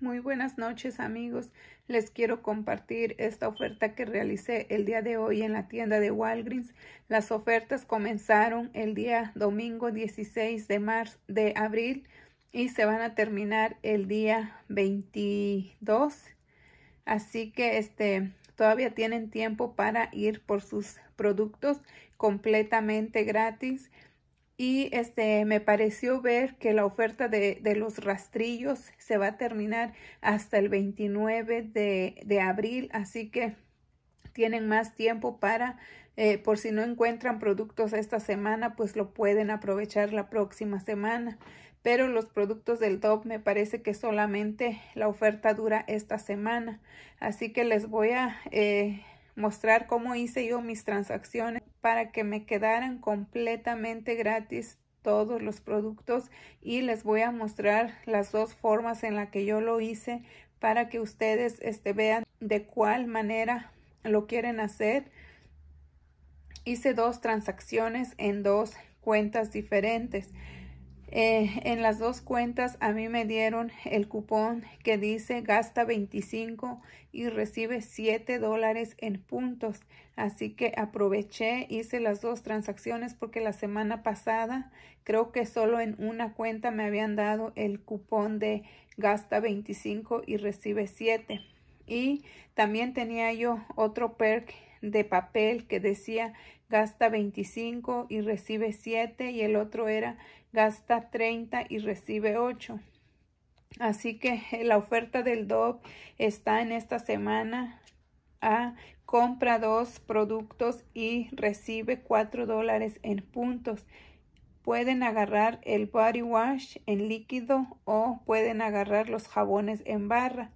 Muy buenas noches amigos, les quiero compartir esta oferta que realicé el día de hoy en la tienda de Walgreens. Las ofertas comenzaron el día domingo 16 de, marzo, de abril y se van a terminar el día 22. Así que este, todavía tienen tiempo para ir por sus productos completamente gratis y este me pareció ver que la oferta de, los rastrillos se va a terminar hasta el 29 de, abril así que tienen más tiempo para eh, por si no encuentran productos esta semana pues lo pueden aprovechar la próxima semana pero los productos del top me parece que solamente la oferta dura esta semana así que les voy a eh, mostrar cómo hice yo mis transacciones para que me quedaran completamente gratis todos los productos y les voy a mostrar las dos formas en la que yo lo hice para que ustedes este, vean de cuál manera lo quieren hacer. Hice dos transacciones en dos cuentas diferentes. Eh, en las dos cuentas a mí me dieron el cupón que dice gasta 25 y recibe 7 dólares en puntos. Así que aproveché, hice las dos transacciones porque la semana pasada creo que solo en una cuenta me habían dado el cupón de gasta 25 y recibe 7. Y también tenía yo otro perk de papel que decía gasta 25 y recibe 7 y el otro era gasta 30 y recibe 8. Así que eh, la oferta del DOB está en esta semana a ah, compra dos productos y recibe 4 dólares en puntos. Pueden agarrar el body wash en líquido o pueden agarrar los jabones en barra.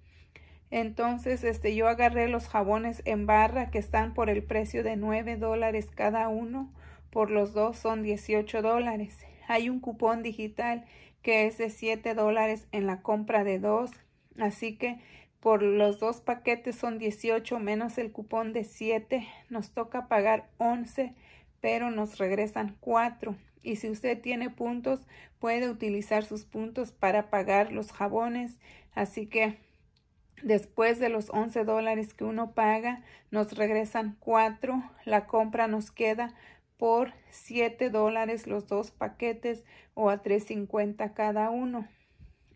Entonces, este, yo agarré los jabones en barra que están por el precio de 9 dólares cada uno. Por los dos son 18 dólares. Hay un cupón digital que es de 7 dólares en la compra de dos. Así que por los dos paquetes son 18 menos el cupón de 7. Nos toca pagar 11, pero nos regresan 4. Y si usted tiene puntos, puede utilizar sus puntos para pagar los jabones. Así que Después de los 11 dólares que uno paga, nos regresan 4. La compra nos queda por 7 dólares los dos paquetes o a 3.50 cada uno.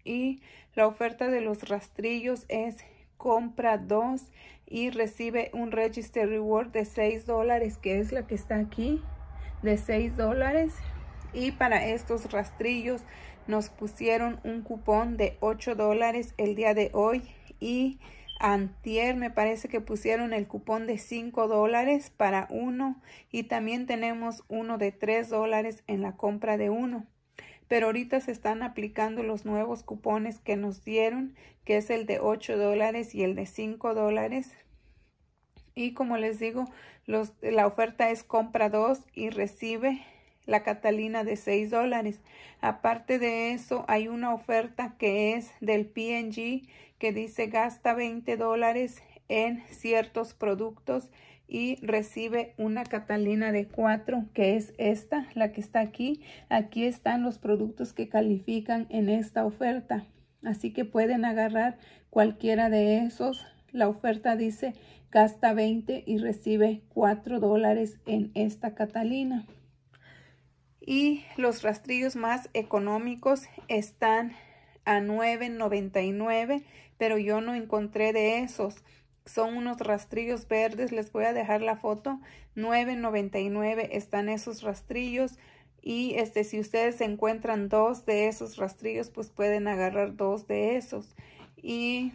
Y la oferta de los rastrillos es compra 2 y recibe un register reward de 6 dólares que es la que está aquí de 6 dólares y para estos rastrillos nos pusieron un cupón de 8 dólares el día de hoy y antier me parece que pusieron el cupón de 5 dólares para uno y también tenemos uno de 3 dólares en la compra de uno. Pero ahorita se están aplicando los nuevos cupones que nos dieron, que es el de 8 dólares y el de 5 dólares. Y como les digo, la oferta es compra 2 y recibe la Catalina de 6 dólares. Aparte de eso, hay una oferta que es del PNG que dice gasta 20 dólares en ciertos productos y recibe una Catalina de 4 que es esta, la que está aquí. Aquí están los productos que califican en esta oferta. Así que pueden agarrar cualquiera de esos. La oferta dice gasta 20 y recibe 4 dólares en esta Catalina. Y los rastrillos más económicos están a 9.99, pero yo no encontré de esos. Son unos rastrillos verdes, les voy a dejar la foto. 9.99 están esos rastrillos y este si ustedes encuentran dos de esos rastrillos, pues pueden agarrar dos de esos. Y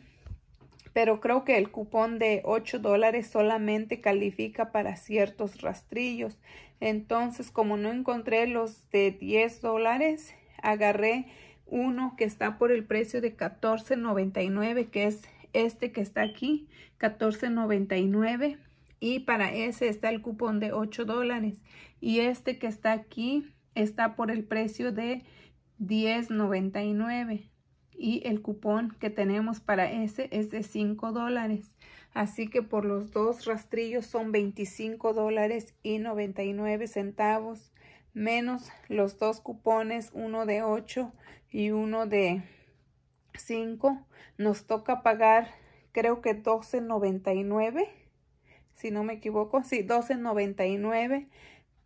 pero creo que el cupón de 8 dólares solamente califica para ciertos rastrillos. Entonces, como no encontré los de 10 dólares, agarré uno que está por el precio de $14.99, que es este que está aquí, $14.99. Y para ese está el cupón de 8 dólares. Y este que está aquí está por el precio de $10.99. Y el cupón que tenemos para ese es de 5 dólares. Así que por los dos rastrillos son $25.99 dólares centavos menos los dos cupones, uno de 8 y uno de 5, nos toca pagar creo que 12.99, si no me equivoco, sí, 12.99,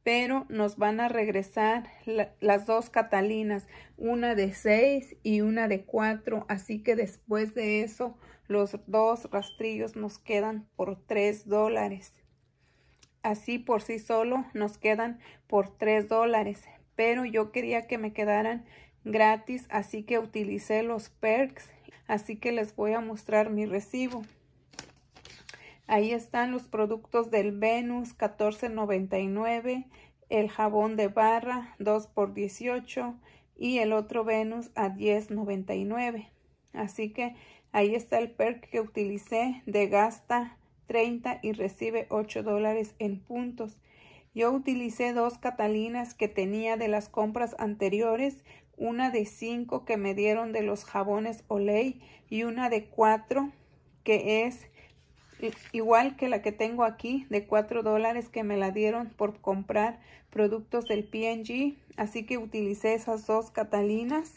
pero nos van a regresar las dos Catalinas, una de 6 y una de 4, así que después de eso los dos rastrillos nos quedan por 3 dólares así por sí solo nos quedan por 3 dólares. Pero yo quería que me quedaran gratis, así que utilicé los perks. Así que les voy a mostrar mi recibo. Ahí están los productos del Venus, $14.99. El jabón de barra, 2 por 18 Y el otro Venus a $10.99. Así que ahí está el perk que utilicé de gasta 30 y recibe 8 dólares en puntos. Yo utilicé dos catalinas que tenía de las compras anteriores, una de 5 que me dieron de los jabones Olay y una de 4 que es igual que la que tengo aquí de 4 dólares que me la dieron por comprar productos del P&G. Así que utilicé esas dos catalinas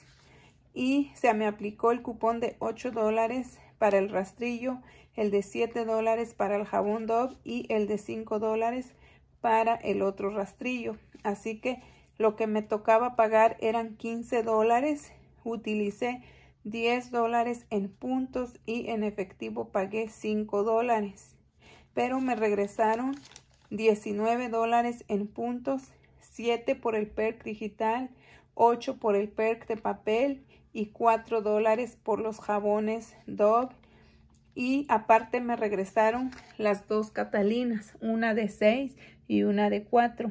y se me aplicó el cupón de 8 dólares para el rastrillo, el de 7 dólares para el jabón Dove y el de 5 dólares para el otro rastrillo. Así que lo que me tocaba pagar eran 15 dólares. Utilicé 10 dólares en puntos y en efectivo pagué 5 dólares. Pero me regresaron 19 dólares en puntos, 7 por el perk digital, 8 por el perk de papel, y 4 dólares por los jabones dog Y aparte me regresaron las dos Catalinas, una de 6 y una de 4.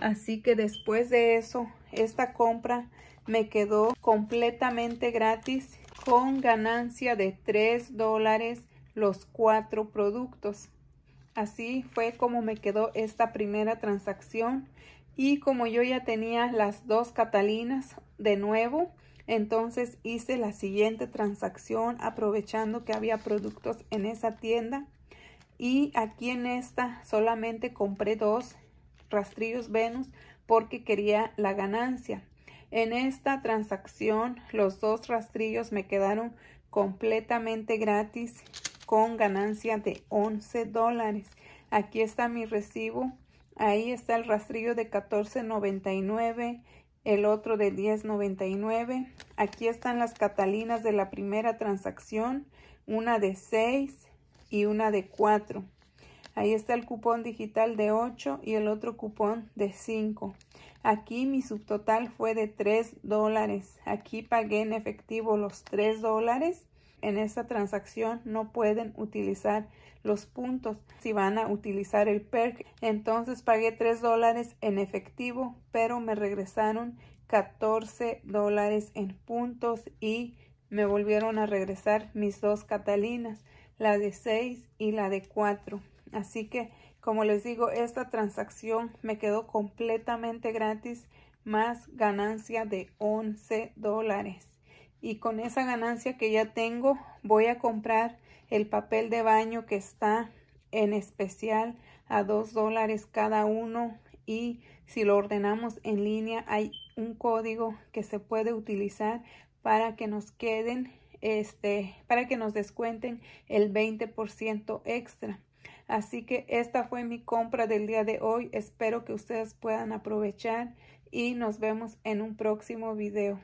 Así que después de eso, esta compra me quedó completamente gratis con ganancia de 3 dólares los cuatro productos. Así fue como me quedó esta primera transacción y como yo ya tenía las dos Catalinas de nuevo, entonces hice la siguiente transacción aprovechando que había productos en esa tienda. Y aquí en esta solamente compré dos rastrillos Venus porque quería la ganancia. En esta transacción los dos rastrillos me quedaron completamente gratis con ganancia de 11 dólares. Aquí está mi recibo. Ahí está el rastrillo de 14.99 el otro de 10.99. Aquí están las Catalinas de la primera transacción, una de 6 y una de 4. Ahí está el cupón digital de 8 y el otro cupón de 5. Aquí mi subtotal fue de 3 dólares. Aquí pagué en efectivo los 3 dólares en esta transacción no pueden utilizar los puntos. Si van a utilizar el perk, entonces pagué 3 dólares en efectivo, pero me regresaron 14 dólares en puntos y me volvieron a regresar mis dos Catalinas, la de 6 y la de 4. Así que, como les digo, esta transacción me quedó completamente gratis más ganancia de 11 dólares y con esa ganancia que ya tengo voy a comprar el papel de baño que está en especial a dos dólares cada uno y si lo ordenamos en línea hay un código que se puede utilizar para que nos queden este para que nos descuenten el 20% extra así que esta fue mi compra del día de hoy espero que ustedes puedan aprovechar y nos vemos en un próximo video